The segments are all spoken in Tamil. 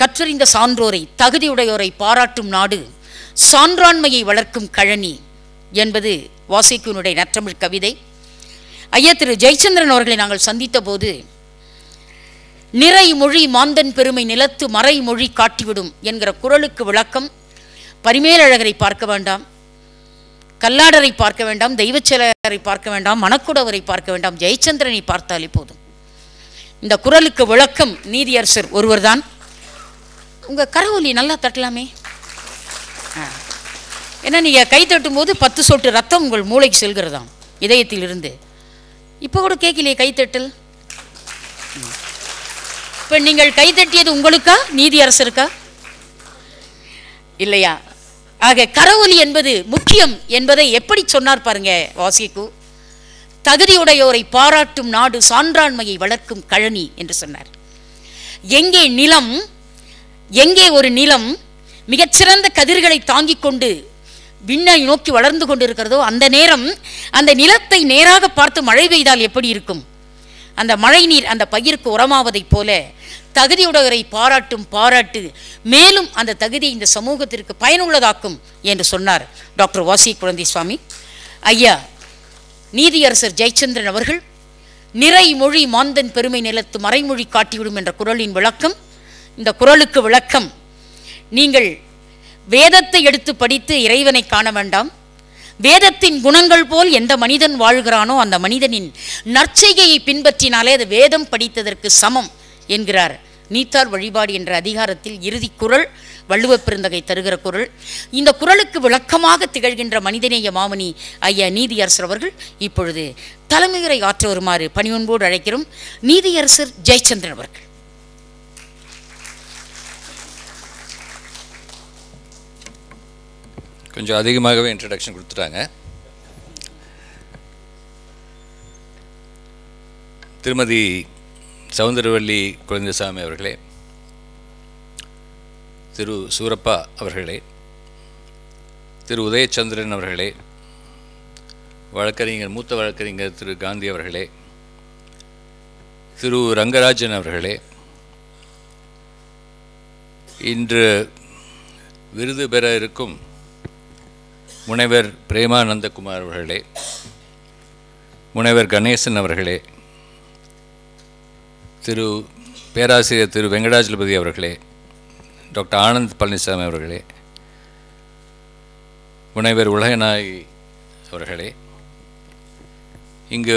கற்றறிந்த சான்றோரை தகுதியுடையோரை பாராட்டும் நாடு சான்றாண்மையை வளர்க்கும் கழனி என்பது வாசிக்குனுடைய நற்றமிழ் கவிதை ஐயா திரு ஜெயச்சந்திரன் அவர்களை நாங்கள் சந்தித்த போது நிறை மொழி மாந்தன் பெருமை நிலத்து மறை மொழி காட்டிவிடும் என்கிற குரலுக்கு விளக்கம் பரிமேலழகரை பார்க்க வேண்டாம் கல்லாடரை பார்க்க வேண்டாம் தெய்வச்சலரை பார்க்க வேண்டாம் மணக்குடவரை பார்க்க வேண்டாம் ஜெயச்சந்திரனை பார்த்தாலே போதும் இந்த குரலுக்கு விளக்கம் நீதியரசர் ஒருவர் தான் உங்கள் கரவொலி நல்லா தட்டலாமே ஏன்னா நீங்கள் கை தட்டும் போது பத்து சொட்டு ரத்தம் உங்கள் மூளைக்கு செல்கிறதாம் இதயத்தில் இருந்து இப்போ கூட கேட்கலையே கைத்தட்டல் இப்போ நீங்கள் கைதட்டியது உங்களுக்கா நீதி அரசருக்கா இல்லையா ஆக கரவொலி என்பது முக்கியம் என்பதை எப்படி சொன்னார் பாருங்க வாசிக்கு தகுதியுடையோரை பாராட்டும் நாடு சான்றாண்மையை வளர்க்கும் கழனி என்று சொன்னார் எங்கே நிலம் எங்கே ஒரு நிலம் மிகச்சிறந்த கதிர்களை தாங்கிக் கொண்டு விண்ணை நோக்கி வளர்ந்து கொண்டிருக்கிறதோ அந்த நேரம் அந்த நிலத்தை நேராக பார்த்து மழை பெய்தால் எப்படி இருக்கும் அந்த மழை நீர் அந்த பயிருக்கு உரமாவதைப் போல தகுதியுடையவரை பாராட்டும் பாராட்டு மேலும் அந்த தகுதி இந்த சமூகத்திற்கு பயனுள்ளதாக்கும் என்று சொன்னார் டாக்டர் வாசி குழந்தை சுவாமி ஐயா நீதியரசர் ஜெயச்சந்திரன் அவர்கள் நிறை மொழி மாந்தன் பெருமை நிலத்து மறைமொழி காட்டிவிடும் என்ற குரலின் விளக்கம் இந்த குரலுக்கு விளக்கம் நீங்கள் வேதத்தை எடுத்து படித்து இறைவனை காண வேண்டாம் வேதத்தின் குணங்கள் போல் எந்த மனிதன் வாழ்கிறானோ அந்த மனிதனின் நற்செய்கையை பின்பற்றினாலே அது வேதம் படித்ததற்கு சமம் என்கிறார் நீத்தார் வழிபாடு என்ற அதிகாரத்தில் இறுதி குரல் வள்ளுவப் பெருந்தகை தருகிற குரல் இந்த குரலுக்கு விளக்கமாக திகழ்கின்ற மனிதநேய மாமணி ஐயா நீதியரசர் அவர்கள் இப்பொழுது தலைமையுரை ஆற்ற வருமாறு பணியொன்போடு அழைக்கிறோம் நீதியரசர் ஜெயச்சந்திரன் அவர்கள் கொஞ்சம் அதிகமாகவே இன்ட்ரடக்ஷன் கொடுத்துட்டாங்க திருமதி சவுந்தரவல்லி குழந்தைசாமி அவர்களே திரு சூரப்பா அவர்களே திரு உதயச்சந்திரன் அவர்களே வழக்கறிஞர் மூத்த வழக்கறிஞர் திரு காந்தி அவர்களே திரு ரங்கராஜன் அவர்களே இன்று விருது பெற இருக்கும் முனைவர் பிரேமானந்தகுமார் அவர்களே முனைவர் கணேசன் அவர்களே திரு பேராசிரியர் திரு வெங்கடாச்சலபதி அவர்களே டாக்டர் ஆனந்த் பழனிசாமி அவர்களே முனைவர் உலகநாயகி அவர்களே இங்கு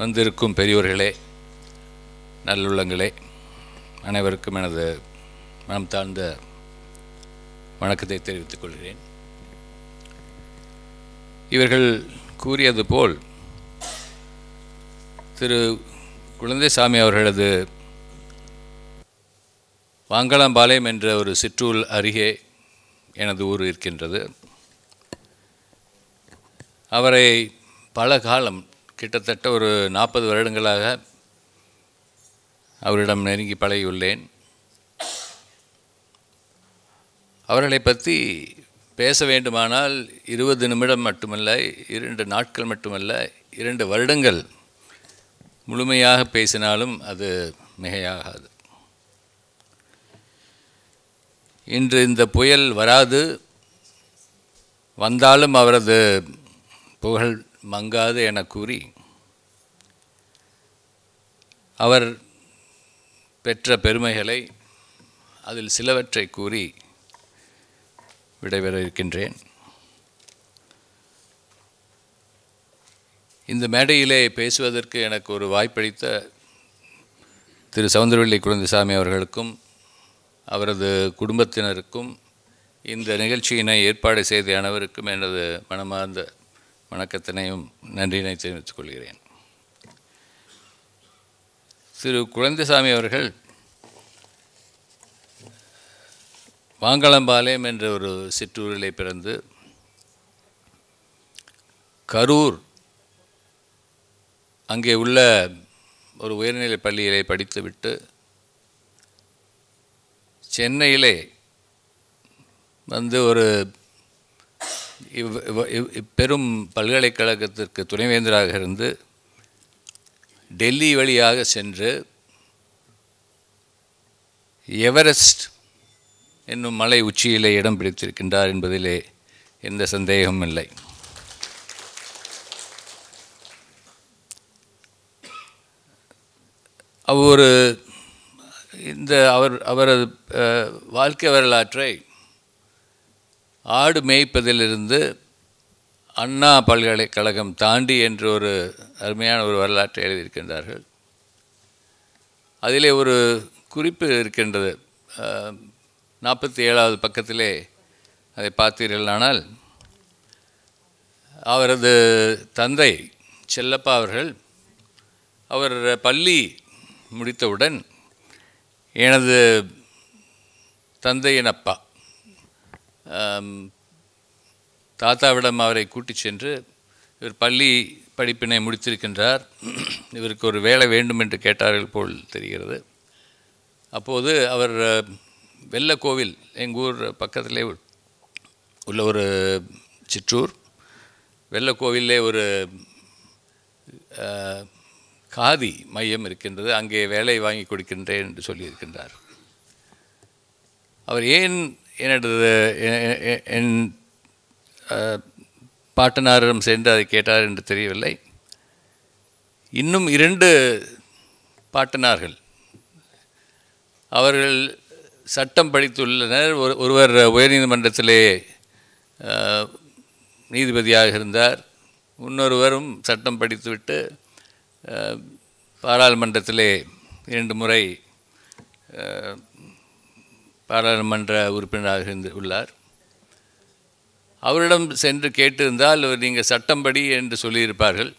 வந்திருக்கும் பெரியோர்களே நல்லுள்ளங்களே அனைவருக்கும் எனது மனம் தாழ்ந்த வணக்கத்தை தெரிவித்துக் கொள்கிறேன் இவர்கள் கூறியது போல் திரு குழந்தை சாமி அவர்களது வாங்கலாம்பாளையம் என்ற ஒரு சிற்றூர் அருகே எனது ஊர் இருக்கின்றது அவரை பல காலம் கிட்டத்தட்ட ஒரு நாற்பது வருடங்களாக அவரிடம் நெருங்கி பழகியுள்ளேன் அவர்களை பற்றி பேச வேண்டுமானால் இருபது நிமிடம் மட்டுமல்ல இரண்டு நாட்கள் மட்டுமல்ல இரண்டு வருடங்கள் முழுமையாக பேசினாலும் அது மிகையாகாது இன்று இந்த புயல் வராது வந்தாலும் அவரது புகழ் மங்காது என கூறி அவர் பெற்ற பெருமைகளை அதில் சிலவற்றை கூறி விடைபெற இருக்கின்றேன் இந்த மேடையிலே பேசுவதற்கு எனக்கு ஒரு வாய்ப்பளித்த திரு சவுந்தரவள்ளி குழந்தைசாமி அவர்களுக்கும் அவரது குடும்பத்தினருக்கும் இந்த நிகழ்ச்சியினை ஏற்பாடு செய்த அனைவருக்கும் எனது மனமார்ந்த வணக்கத்தினையும் நன்றியினை தெரிவித்துக் கொள்கிறேன் திரு குழந்தைசாமி அவர்கள் வாங்கலம்பாளையம் என்ற ஒரு சிற்றூரிலே பிறந்து கரூர் அங்கே உள்ள ஒரு உயர்நிலை பள்ளியிலே படித்துவிட்டு சென்னையிலே வந்து ஒரு பெரும் பல்கலைக்கழகத்திற்கு துணைவேந்தராக இருந்து டெல்லி வழியாக சென்று எவரெஸ்ட் என்னும் மலை உச்சியிலே இடம் பிடித்திருக்கின்றார் என்பதிலே எந்த சந்தேகமும் இல்லை அவர் இந்த அவர் அவரது வாழ்க்கை வரலாற்றை ஆடு மேய்ப்பதிலிருந்து அண்ணா பல்கலைக்கழகம் தாண்டி என்று ஒரு அருமையான ஒரு வரலாற்றை எழுதியிருக்கின்றார்கள் அதிலே ஒரு குறிப்பு இருக்கின்றது நாற்பத்தி ஏழாவது பக்கத்திலே அதை பார்த்தீர்களானால் அவரது தந்தை செல்லப்பா அவர்கள் அவர் பள்ளி முடித்தவுடன் எனது தந்தையின் அப்பா தாத்தாவிடம் அவரை கூட்டிச் சென்று இவர் பள்ளி படிப்பினை முடித்திருக்கின்றார் இவருக்கு ஒரு வேலை வேண்டும் என்று கேட்டார்கள் போல் தெரிகிறது அப்போது அவர் வெள்ளக்கோவில் எங்கள் ஊர் பக்கத்திலே உள்ள ஒரு சிற்றூர் வெள்ளக்கோவிலே ஒரு காதி மையம் இருக்கின்றது அங்கே வேலை வாங்கி கொடுக்கின்றேன் என்று சொல்லியிருக்கின்றார் அவர் ஏன் என்னது என் பாட்டனாரிடம் சென்று அதை கேட்டார் என்று தெரியவில்லை இன்னும் இரண்டு பாட்டனார்கள் அவர்கள் சட்டம் படித்துள்ளனர் ஒரு ஒருவர் உயர்நீதிமன்றத்திலே நீதிபதியாக இருந்தார் இன்னொருவரும் சட்டம் படித்துவிட்டு பாராளுமன்றத்திலே இரண்டு முறை பாராளுமன்ற உறுப்பினராக இருந்து உள்ளார் அவரிடம் சென்று கேட்டிருந்தால் அவர் நீங்கள் சட்டம் படி என்று சொல்லியிருப்பார்கள்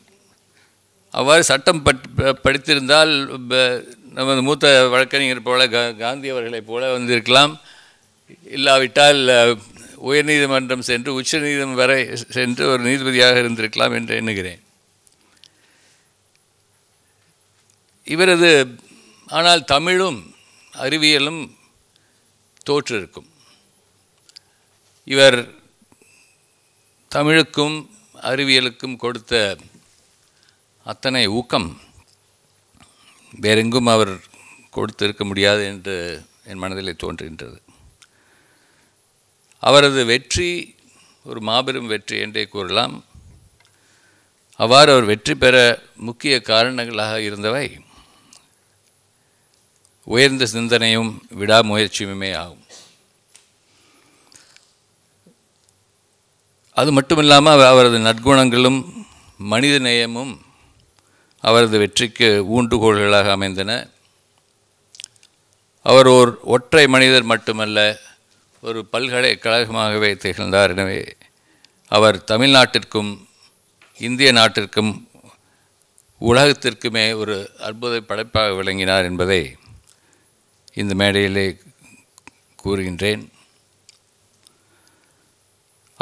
அவ்வாறு சட்டம் படித்திருந்தால் நமது மூத்த வழக்கறிஞர் போல காந்தி அவர்களைப் போல வந்திருக்கலாம் இல்லாவிட்டால் உயர்நீதிமன்றம் சென்று உச்சநீதிமன்றம் வரை சென்று ஒரு நீதிபதியாக இருந்திருக்கலாம் என்று எண்ணுகிறேன் இவரது ஆனால் தமிழும் அறிவியலும் தோற்றிருக்கும் இவர் தமிழுக்கும் அறிவியலுக்கும் கொடுத்த அத்தனை ஊக்கம் வேறெங்கும் அவர் கொடுத்திருக்க முடியாது என்று என் மனதில் தோன்றுகின்றது அவரது வெற்றி ஒரு மாபெரும் வெற்றி என்றே கூறலாம் அவ்வாறு அவர் வெற்றி பெற முக்கிய காரணங்களாக இருந்தவை உயர்ந்த சிந்தனையும் விடாமுயற்சியுமே ஆகும் அது மட்டும் இல்லாமல் அவரது நற்குணங்களும் மனித நேயமும் அவரது வெற்றிக்கு ஊன்றுகோள்களாக அமைந்தன அவர் ஓர் ஒற்றை மனிதர் மட்டுமல்ல ஒரு பல்கலைக்கழகமாகவே திகழ்ந்தார் எனவே அவர் தமிழ்நாட்டிற்கும் இந்திய நாட்டிற்கும் உலகத்திற்குமே ஒரு அற்புத படைப்பாக விளங்கினார் என்பதை இந்த மேடையிலே கூறுகின்றேன்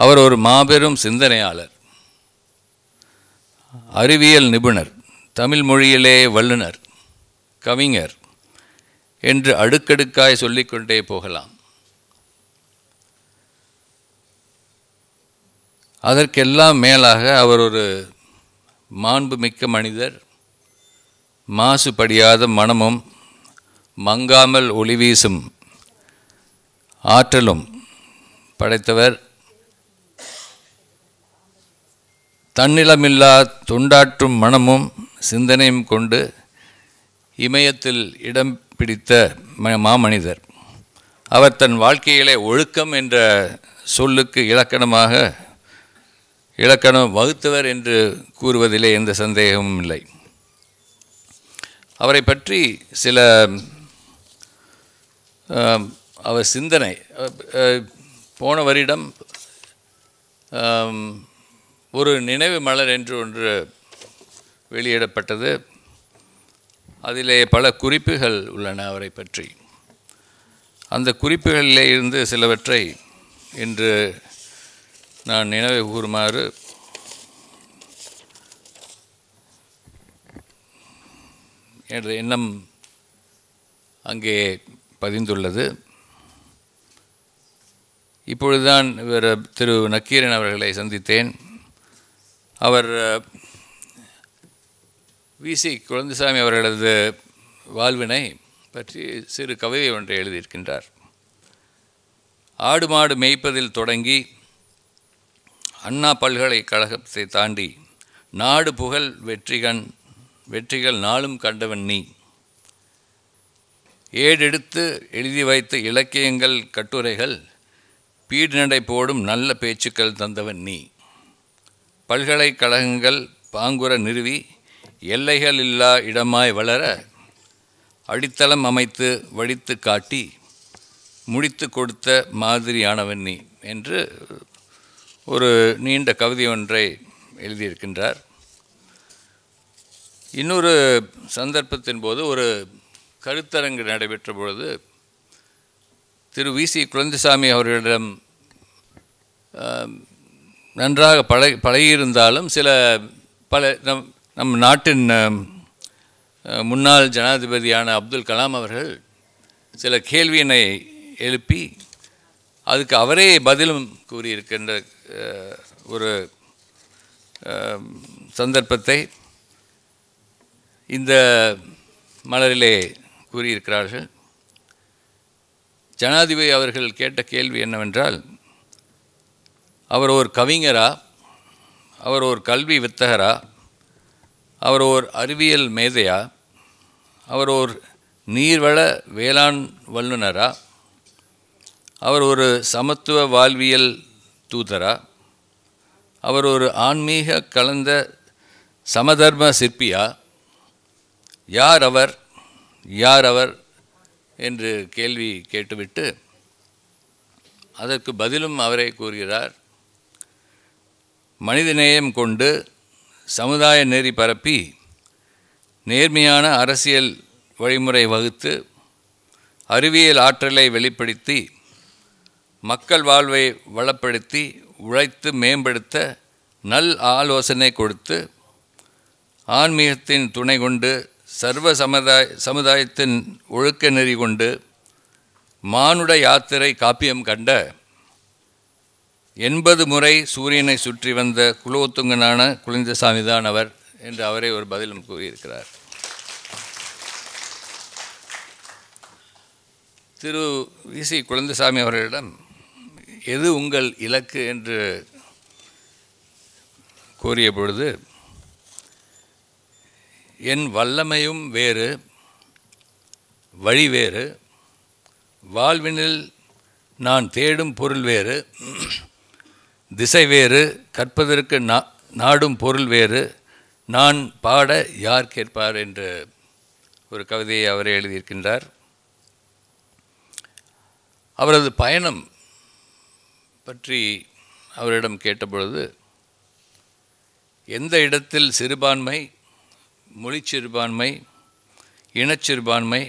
அவர் ஒரு மாபெரும் சிந்தனையாளர் அறிவியல் நிபுணர் தமிழ் மொழியிலே வல்லுனர் கவிஞர் என்று அடுக்கடுக்காய் சொல்லிக்கொண்டே போகலாம் அதற்கெல்லாம் மேலாக அவர் ஒரு மாண்புமிக்க மனிதர் மாசுபடியாத மனமும் மங்காமல் ஒளி வீசும் ஆற்றலும் படைத்தவர் தன்னிலமில்லா தொண்டாற்றும் மனமும் சிந்தனையும் கொண்டு இமயத்தில் இடம் பிடித்த மாமனிதர் அவர் தன் வாழ்க்கையிலே ஒழுக்கம் என்ற சொல்லுக்கு இலக்கணமாக இலக்கணம் வகுத்தவர் என்று கூறுவதிலே எந்த சந்தேகமும் இல்லை அவரை பற்றி சில அவர் சிந்தனை போன வருடம் ஒரு நினைவு மலர் என்று ஒன்று வெளியிடப்பட்டது அதிலே பல குறிப்புகள் உள்ளன அவரை பற்றி அந்த குறிப்புகளிலே இருந்து சிலவற்றை இன்று நான் நினைவு கூறுமாறு எனது எண்ணம் அங்கே பதிந்துள்ளது இப்பொழுதுதான் இவர் திரு நக்கீரன் அவர்களை சந்தித்தேன் அவர் விசி குழந்தைசாமி அவர்களது வாழ்வினை பற்றி சிறு கவிதை ஒன்றை எழுதியிருக்கின்றார் ஆடு மாடு மேய்ப்பதில் தொடங்கி அண்ணா பல்கலைக்கழகத்தை தாண்டி நாடு புகழ் வெற்றிகன் வெற்றிகள் நாளும் கண்டவன் நீ ஏடெடுத்து எழுதி வைத்த இலக்கியங்கள் கட்டுரைகள் பீடுநடை போடும் நல்ல பேச்சுக்கள் தந்தவன் நீ பல்கலைக்கழகங்கள் பாங்குர நிறுவி எல்லைகள் இல்லா இடமாய் வளர அடித்தளம் அமைத்து வடித்து காட்டி முடித்து கொடுத்த மாதிரியானவன் நீ என்று ஒரு நீண்ட கவிதை ஒன்றை எழுதியிருக்கின்றார் இன்னொரு சந்தர்ப்பத்தின் போது ஒரு கருத்தரங்கு நடைபெற்ற பொழுது திரு வி சி குழந்தைசாமி அவர்களிடம் நன்றாக பழகி பழகியிருந்தாலும் சில பல நம் நம் நாட்டின் முன்னாள் ஜனாதிபதியான அப்துல் கலாம் அவர்கள் சில கேள்வியினை எழுப்பி அதுக்கு அவரே பதிலும் கூறியிருக்கின்ற ஒரு சந்தர்ப்பத்தை இந்த மலரிலே கூறியிருக்கிறார்கள் ஜனாதிபதி அவர்கள் கேட்ட கேள்வி என்னவென்றால் அவர் ஒரு கவிஞரா அவர் ஒரு கல்வி வித்தகரா அவர் ஒரு அறிவியல் மேதையா அவர் ஒரு நீர்வள வேளாண் வல்லுநரா அவர் ஒரு சமத்துவ வாழ்வியல் தூதரா அவர் ஒரு ஆன்மீக கலந்த சமதர்ம சிற்பியா யார் அவர் யார் அவர் என்று கேள்வி கேட்டுவிட்டு அதற்கு பதிலும் அவரே கூறுகிறார் மனிதநேயம் கொண்டு சமுதாய நெறி பரப்பி நேர்மையான அரசியல் வழிமுறை வகுத்து அறிவியல் ஆற்றலை வெளிப்படுத்தி மக்கள் வாழ்வை வளப்படுத்தி உழைத்து மேம்படுத்த நல் ஆலோசனை கொடுத்து ஆன்மீகத்தின் துணை கொண்டு சர்வ சமுதாய சமுதாயத்தின் ஒழுக்க நெறி கொண்டு மானுட யாத்திரை காப்பியம் கண்ட எண்பது முறை சூரியனை சுற்றி வந்த குலோத்துங்கனான குளிந்தசாமி தான் அவர் என்று அவரே ஒரு பதிலும் கூறியிருக்கிறார் திரு வி சி குழந்தசாமி அவர்களிடம் எது உங்கள் இலக்கு என்று கூறிய பொழுது என் வல்லமையும் வேறு வழி வேறு வாழ்வினில் நான் தேடும் பொருள் வேறு திசை வேறு கற்பதற்கு நா நாடும் பொருள் வேறு நான் பாட யார் கேட்பார் என்று ஒரு கவிதையை அவர் எழுதியிருக்கின்றார் அவரது பயணம் பற்றி அவரிடம் கேட்டபொழுது எந்த இடத்தில் சிறுபான்மை மொழி சிறுபான்மை இனச்சிறுபான்மை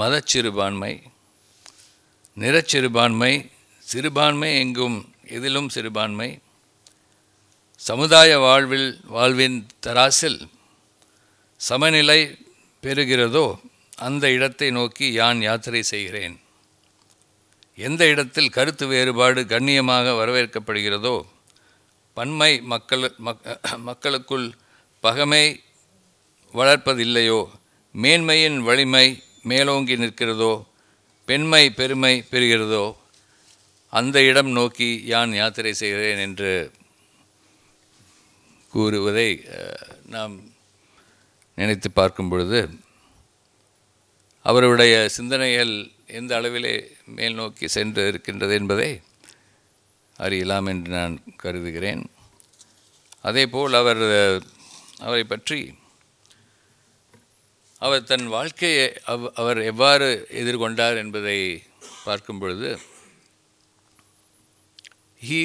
மதச்சிறுபான்மை நிறச்சிறுபான்மை சிறுபான்மை எங்கும் எதிலும் சிறுபான்மை சமுதாய வாழ்வில் வாழ்வின் தராசில் சமநிலை பெறுகிறதோ அந்த இடத்தை நோக்கி யான் யாத்திரை செய்கிறேன் எந்த இடத்தில் கருத்து வேறுபாடு கண்ணியமாக வரவேற்கப்படுகிறதோ பன்மை மக்கள் மக்களுக்குள் பகமை வளர்ப்பதில்லையோ மேன்மையின் வலிமை மேலோங்கி நிற்கிறதோ பெண்மை பெருமை பெறுகிறதோ அந்த இடம் நோக்கி யான் யாத்திரை செய்கிறேன் என்று கூறுவதை நாம் நினைத்து பார்க்கும் பொழுது அவருடைய சிந்தனைகள் எந்த அளவிலே மேல் நோக்கி சென்று இருக்கின்றது என்பதை அறியலாம் என்று நான் கருதுகிறேன் அதேபோல் அவர் அவரை பற்றி அவர் தன் வாழ்க்கையை அவ் அவர் எவ்வாறு எதிர்கொண்டார் என்பதை பார்க்கும் பொழுது he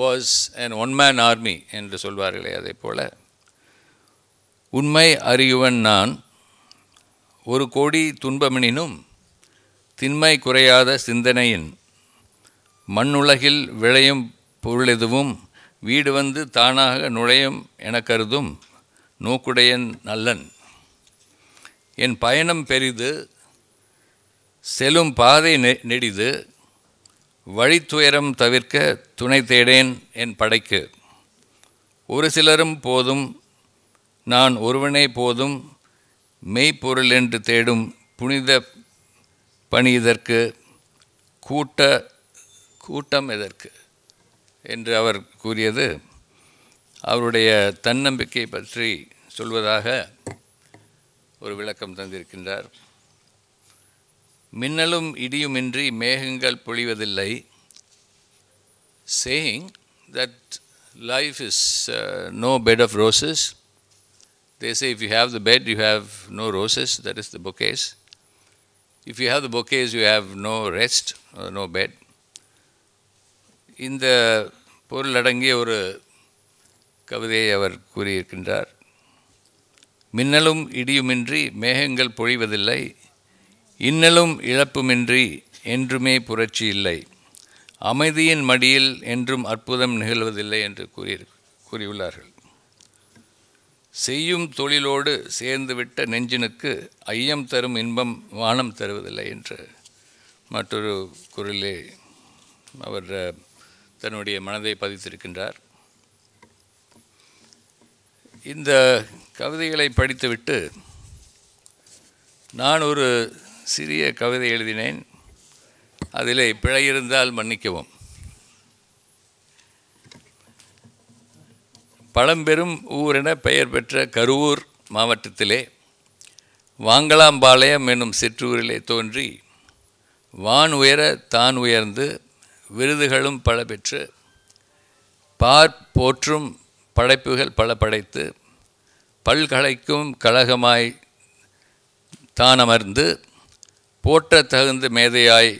was an one man army என்று சொல்வார்களே அதே போல் உண்மை அறியுவன் நான் ஒரு கோடி துன்பமெனினும் திண்மை குறையாத சிந்தனையின் மண்ணுலகில் விளையும் பொருள் எதுவும் வீடு வந்து தானாக நுழையும் என கருதும் நோக்குடையன் நல்லன் என் பயணம் பெரிது செல்லும் பாதை நெடிது வழித்துயரம் தவிர்க்க துணை தேடேன் என் படைக்கு ஒரு சிலரும் போதும் நான் ஒருவனே போதும் மெய்ப்பொருள் என்று தேடும் புனித பணி இதற்கு கூட்ட கூட்டம் எதற்கு என்று அவர் கூறியது அவருடைய தன்னம்பிக்கை பற்றி சொல்வதாக ஒரு விளக்கம் தந்திருக்கின்றார் மின்னலும் இடியுமின்றி மேகங்கள் பொழிவதில்லை saying that life is no bed of roses this if you have the bed you have no roses that is the bouquets if you have the bouquets you have no rest no bed இந்த பொருளடங்கிய ஒரு கவிதையை அவர் கூறியிருக்கின்றார் மின்னலும் இடியுமின்றி மேகங்கள் பொழிவதில்லை இன்னலும் இழப்புமின்றி என்றுமே புரட்சி இல்லை அமைதியின் மடியில் என்றும் அற்புதம் நிகழ்வதில்லை என்று கூறிய கூறியுள்ளார்கள் செய்யும் தொழிலோடு சேர்ந்துவிட்ட நெஞ்சினுக்கு ஐயம் தரும் இன்பம் வானம் தருவதில்லை என்று மற்றொரு குரலே அவர் தன்னுடைய மனதை பதித்திருக்கின்றார் இந்த கவிதைகளை படித்துவிட்டு நான் ஒரு சிறிய கவிதை எழுதினேன் அதிலே பிழை இருந்தால் மன்னிக்கவும் பழம்பெரும் ஊரென பெயர் பெற்ற கருவூர் மாவட்டத்திலே வாங்கலாம்பாளையம் என்னும் சிற்றூரிலே தோன்றி வான் உயர தான் உயர்ந்து விருதுகளும் பல பெற்று பார் போற்றும் படைப்புகள் பல படைத்து பல்கலைக்கும் கழகமாய் தான் அமர்ந்து போற்ற தகுந்த மேதையாய்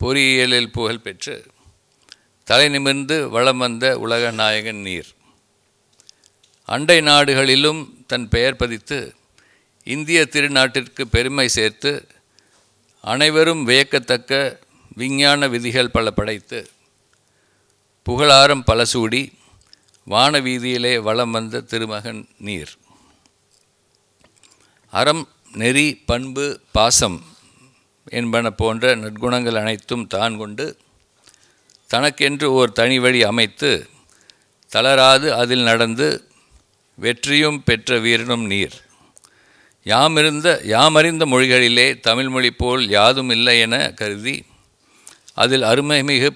பொறியியலில் புகழ் பெற்று தலை நிமிர்ந்து வளம் வந்த உலக நாயகன் நீர் அண்டை நாடுகளிலும் தன் பெயர் பதித்து இந்திய திருநாட்டிற்கு பெருமை சேர்த்து அனைவரும் வியக்கத்தக்க விஞ்ஞான விதிகள் பல படைத்து புகழாரம் பலசூடி வானவீதியிலே வான வீதியிலே வளம் வந்த திருமகன் நீர் அறம் நெறி பண்பு பாசம் என்பன போன்ற நற்குணங்கள் அனைத்தும் தான் கொண்டு தனக்கென்று ஓர் தனி வழி அமைத்து தளராது அதில் நடந்து வெற்றியும் பெற்ற வீரனும் நீர் யாமிருந்த யாமறிந்த மொழிகளிலே தமிழ்மொழி போல் யாதும் இல்லை என கருதி அதில் அருமைமிகு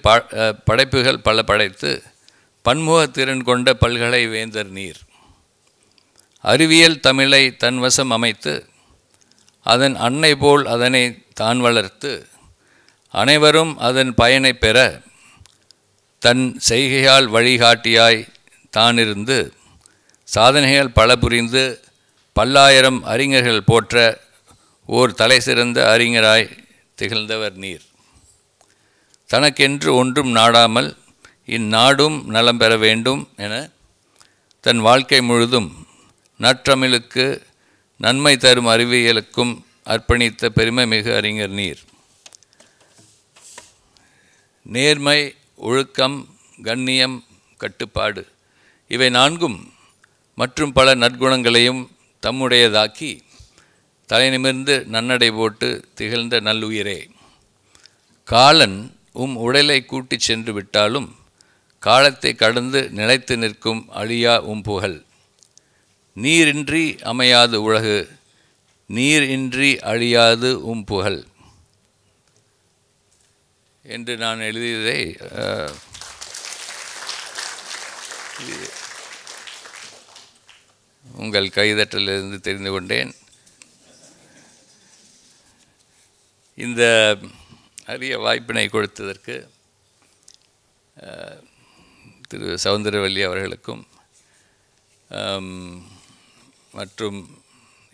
படைப்புகள் பல படைத்து பன்முகத்திறன் கொண்ட பல்கலை வேந்தர் நீர் அறிவியல் தமிழை தன்வசம் அமைத்து அதன் அன்னை போல் அதனை தான் வளர்த்து அனைவரும் அதன் பயனை பெற தன் செய்கையால் வழிகாட்டியாய் தானிருந்து சாதனைகள் பல புரிந்து பல்லாயிரம் அறிஞர்கள் போற்ற ஓர் தலைசிறந்த அறிஞராய் திகழ்ந்தவர் நீர் தனக்கென்று ஒன்றும் நாடாமல் இந்நாடும் நலம் பெற வேண்டும் என தன் வாழ்க்கை முழுதும் நற்றமிழுக்கு நன்மை தரும் அறிவியலுக்கும் அர்ப்பணித்த பெருமை மிகு அறிஞர் நீர் நேர்மை ஒழுக்கம் கண்ணியம் கட்டுப்பாடு இவை நான்கும் மற்றும் பல நற்குணங்களையும் தம்முடையதாக்கி தலைநிமிர்ந்து நன்னடை போட்டு திகழ்ந்த நல்லுயிரே காலன் உம் உடலை கூட்டிச் சென்று விட்டாலும் காலத்தை கடந்து நிலைத்து நிற்கும் அழியா உம் புகழ் நீரின்றி அமையாது உலகு நீர் இன்றி அழியாது உம் புகழ் என்று நான் எழுதியதை உங்கள் கைதட்டலிருந்து தெரிந்து கொண்டேன் இந்த அரிய வாய்ப்பினை கொடுத்ததற்கு திரு சவுந்தரவல்லி அவர்களுக்கும் மற்றும்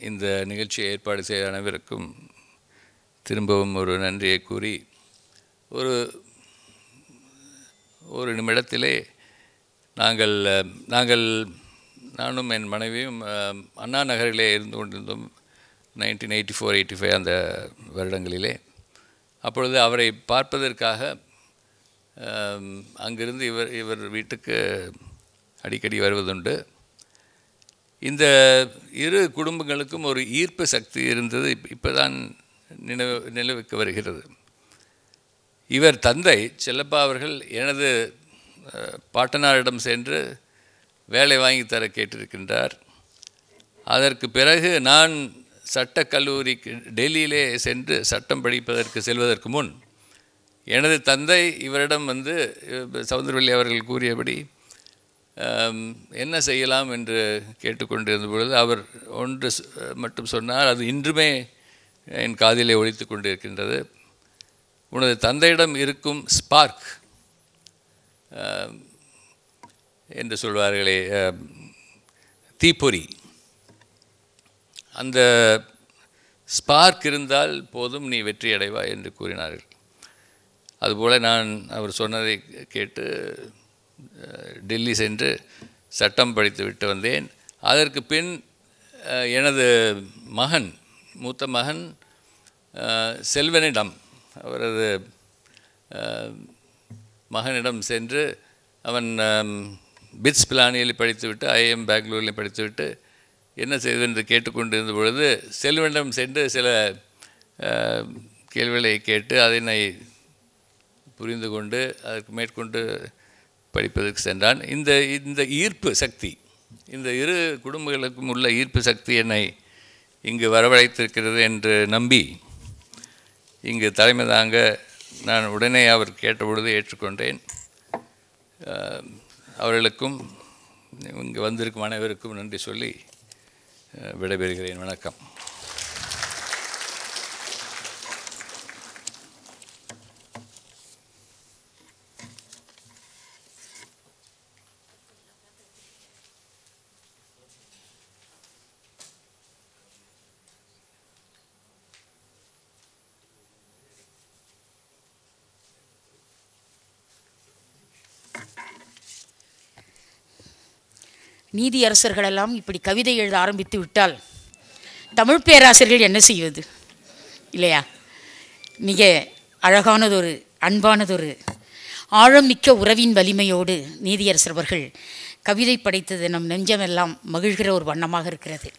இந்த நிகழ்ச்சியை ஏற்பாடு செய்த அனைவருக்கும் திரும்பவும் ஒரு நன்றியை கூறி ஒரு ஒரு நிமிடத்திலே நாங்கள் நாங்கள் நானும் என் மனைவியும் அண்ணா நகரிலே இருந்து கொண்டிருந்தோம் nineteen eighty four eighty five அந்த வருடங்களிலே அப்பொழுது அவரை பார்ப்பதற்காக அங்கிருந்து இவர் இவர் வீட்டுக்கு அடிக்கடி வருவதுண்டு இந்த இரு குடும்பங்களுக்கும் ஒரு ஈர்ப்பு சக்தி இருந்தது இப்போ தான் நினைவு நிலவுக்கு வருகிறது இவர் தந்தை செல்லப்பா அவர்கள் எனது பாட்டனாரிடம் சென்று வேலை வாங்கி தர கேட்டிருக்கின்றார் அதற்கு பிறகு நான் சட்ட கல்லூரிக்கு டெல்லியிலே சென்று சட்டம் படிப்பதற்கு செல்வதற்கு முன் எனது தந்தை இவரிடம் வந்து சவுந்தரவல்லி அவர்கள் கூறியபடி என்ன செய்யலாம் என்று கேட்டுக்கொண்டிருந்த பொழுது அவர் ஒன்று மட்டும் சொன்னார் அது இன்றுமே என் காதிலே ஒழித்து கொண்டிருக்கின்றது உனது தந்தையிடம் இருக்கும் ஸ்பார்க் என்று சொல்வார்களே தீப்பொறி அந்த ஸ்பார்க் இருந்தால் போதும் நீ வெற்றி என்று கூறினார்கள் அதுபோல் நான் அவர் சொன்னதை கேட்டு டெல்லி சென்று சட்டம் படித்து விட்டு வந்தேன் அதற்கு பின் எனது மகன் மூத்த மகன் செல்வனிடம் அவரது மகனிடம் சென்று அவன் பிட்ஸ் பிளானியில் படித்துவிட்டு ஐஎம் பெங்களூரில் படித்துவிட்டு என்ன செய்வது என்று கேட்டுக்கொண்டிருந்த பொழுது செல்வனிடம் சென்று சில கேள்விகளை கேட்டு அதனை புரிந்து கொண்டு அதற்கு மேற்கொண்டு படிப்பதற்கு சென்றான் இந்த இந்த ஈர்ப்பு சக்தி இந்த இரு குடும்பங்களுக்கும் உள்ள ஈர்ப்பு சக்தி என்னை இங்கு வரவழைத்திருக்கிறது என்று நம்பி இங்கு தலைமை தாங்க நான் உடனே அவர் கேட்டபொழுது ஏற்றுக்கொண்டேன் அவர்களுக்கும் இங்கு வந்திருக்கும் அனைவருக்கும் நன்றி சொல்லி விடைபெறுகிறேன் வணக்கம் நீதியரசர்களெல்லாம் இப்படி கவிதை எழுத ஆரம்பித்து விட்டால் தமிழ் பேராசிரியர்கள் என்ன செய்வது இல்லையா மிக அழகானதொரு அன்பானதொரு ஆழமிக்க உறவின் வலிமையோடு நீதியரசர் அவர்கள் கவிதை படைத்தது நம் நெஞ்சமெல்லாம் மகிழ்கிற ஒரு வண்ணமாக இருக்கிறது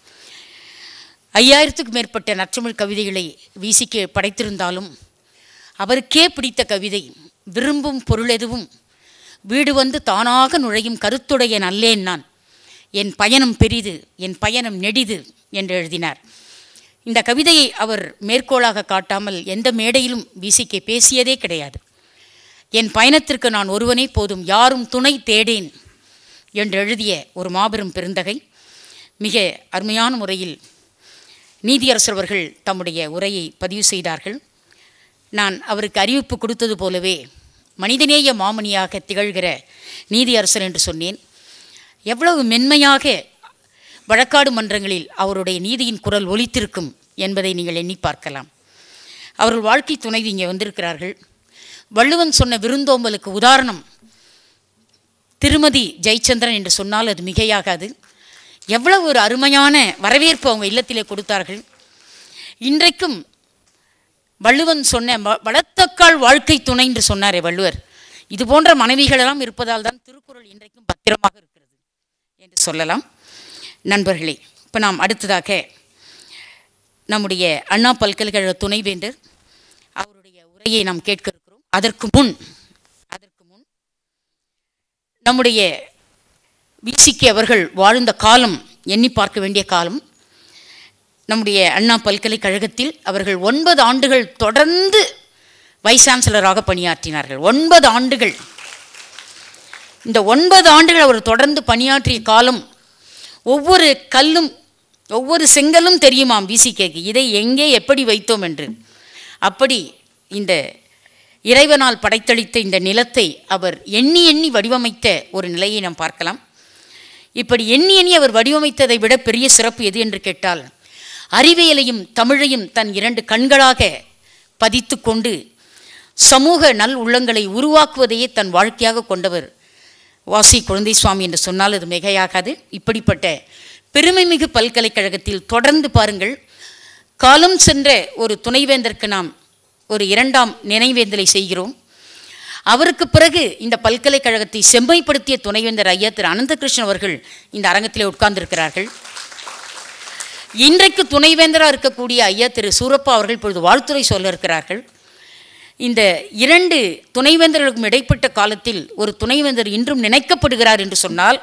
ஐயாயிரத்துக்கும் மேற்பட்ட நற்றமிழ் கவிதைகளை வீசிக்க படைத்திருந்தாலும் அவருக்கே பிடித்த கவிதை விரும்பும் பொருள் எதுவும் வீடு வந்து தானாக நுழையும் கருத்துடைய நல்லேன் நான் என் பயணம் பெரிது என் பயணம் நெடிது என்று எழுதினார் இந்த கவிதையை அவர் மேற்கோளாக காட்டாமல் எந்த மேடையிலும் வீசிக்க பேசியதே கிடையாது என் பயணத்திற்கு நான் ஒருவனே போதும் யாரும் துணை தேடேன் என்று எழுதிய ஒரு மாபெரும் பெருந்தகை மிக அருமையான முறையில் நீதியரசர் அவர்கள் தம்முடைய உரையை பதிவு செய்தார்கள் நான் அவருக்கு அறிவிப்பு கொடுத்தது போலவே மனிதநேய மாமணியாக திகழ்கிற நீதியரசர் என்று சொன்னேன் எவ்வளவு மென்மையாக வழக்காடு மன்றங்களில் அவருடைய நீதியின் குரல் ஒலித்திருக்கும் என்பதை நீங்கள் எண்ணி பார்க்கலாம் அவர்கள் வாழ்க்கை துணைவி இங்கே வந்திருக்கிறார்கள் வள்ளுவன் சொன்ன விருந்தோம்பலுக்கு உதாரணம் திருமதி ஜெயச்சந்திரன் என்று சொன்னால் அது மிகையாகாது எவ்வளவு ஒரு அருமையான வரவேற்பு அவங்க இல்லத்திலே கொடுத்தார்கள் இன்றைக்கும் வள்ளுவன் சொன்ன வளர்த்தக்கால் வாழ்க்கை துணை என்று சொன்னாரே வள்ளுவர் இது போன்ற மனைவிகளெல்லாம் இருப்பதால் தான் திருக்குறள் இன்றைக்கும் பத்திரமாக என்று சொல்லலாம் நண்பர்களே இப்போ நாம் அடுத்ததாக நம்முடைய அண்ணா பல்கலைக்கழக துணைவேந்தர் அவருடைய உரையை நாம் கேட்க இருக்கிறோம் அதற்கு முன் அதற்கு முன் நம்முடைய விசிக்கு அவர்கள் வாழ்ந்த காலம் எண்ணி பார்க்க வேண்டிய காலம் நம்முடைய அண்ணா பல்கலைக்கழகத்தில் அவர்கள் ஒன்பது ஆண்டுகள் தொடர்ந்து வைஸ் சான்சலராக பணியாற்றினார்கள் ஒன்பது ஆண்டுகள் இந்த ஒன்பது ஆண்டுகள் அவர் தொடர்ந்து பணியாற்றிய காலம் ஒவ்வொரு கல்லும் ஒவ்வொரு செங்கலும் தெரியுமாம் விசிகேக்கு இதை எங்கே எப்படி வைத்தோம் என்று அப்படி இந்த இறைவனால் படைத்தளித்த இந்த நிலத்தை அவர் எண்ணி எண்ணி வடிவமைத்த ஒரு நிலையை நாம் பார்க்கலாம் இப்படி எண்ணி எண்ணி அவர் வடிவமைத்ததை விட பெரிய சிறப்பு எது என்று கேட்டால் அறிவியலையும் தமிழையும் தன் இரண்டு கண்களாக பதித்து கொண்டு சமூக நல் உள்ளங்களை உருவாக்குவதையே தன் வாழ்க்கையாக கொண்டவர் வாசி குழந்தை சுவாமி என்று சொன்னால் அது மிகையாகாது இப்படிப்பட்ட பெருமைமிகு பல்கலைக்கழகத்தில் தொடர்ந்து பாருங்கள் காலம் சென்ற ஒரு துணைவேந்தருக்கு நாம் ஒரு இரண்டாம் நினைவேந்தலை செய்கிறோம் அவருக்கு பிறகு இந்த பல்கலைக்கழகத்தை செம்மைப்படுத்திய துணைவேந்தர் ஐயா திரு அனந்தகிருஷ்ணன் அவர்கள் இந்த அரங்கத்திலே உட்கார்ந்திருக்கிறார்கள் இன்றைக்கு துணைவேந்தராக இருக்கக்கூடிய ஐயா திரு சூரப்பா அவர்கள் இப்பொழுது வாழ்த்துறை சொல்ல இருக்கிறார்கள் இந்த இரண்டு துணைவேந்தர்களுக்கும் இடைப்பட்ட காலத்தில் ஒரு துணைவேந்தர் இன்றும் நினைக்கப்படுகிறார் என்று சொன்னால்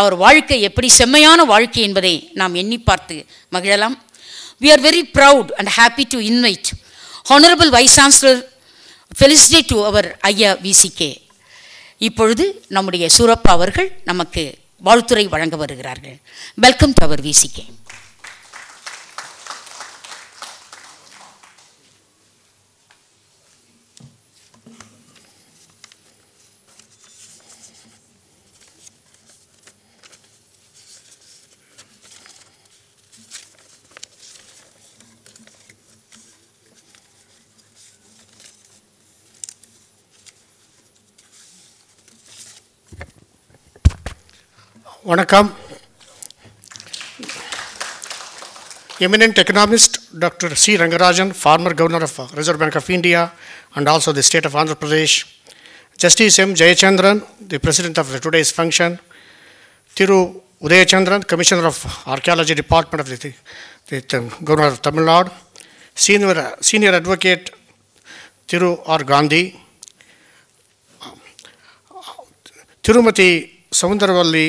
அவர் வாழ்க்கை எப்படி செம்மையான வாழ்க்கை என்பதை நாம் எண்ணி பார்த்து மகிழலாம் we are very proud and happy to invite honourable vice chancellor felicitate to our ஐயா விசிகே இப்பொழுது நம்முடைய சூரப்பா அவர்கள் நமக்கு வாழ்த்துறை வழங்க வருகிறார்கள் வெல்கம் டு அவர் விசிகே வணக்கம் eminent economist Dr. C. Rangarajan, former governor of Reserve Bank of India and also the state of Andhra Pradesh, Justice M. Jayachandran, the president of today's function, Thiru Udayachandran, commissioner of archaeology department of the, governor of Tamil Nadu, senior, senior advocate Thiru R. Gandhi, Tirumati Saundaravalli,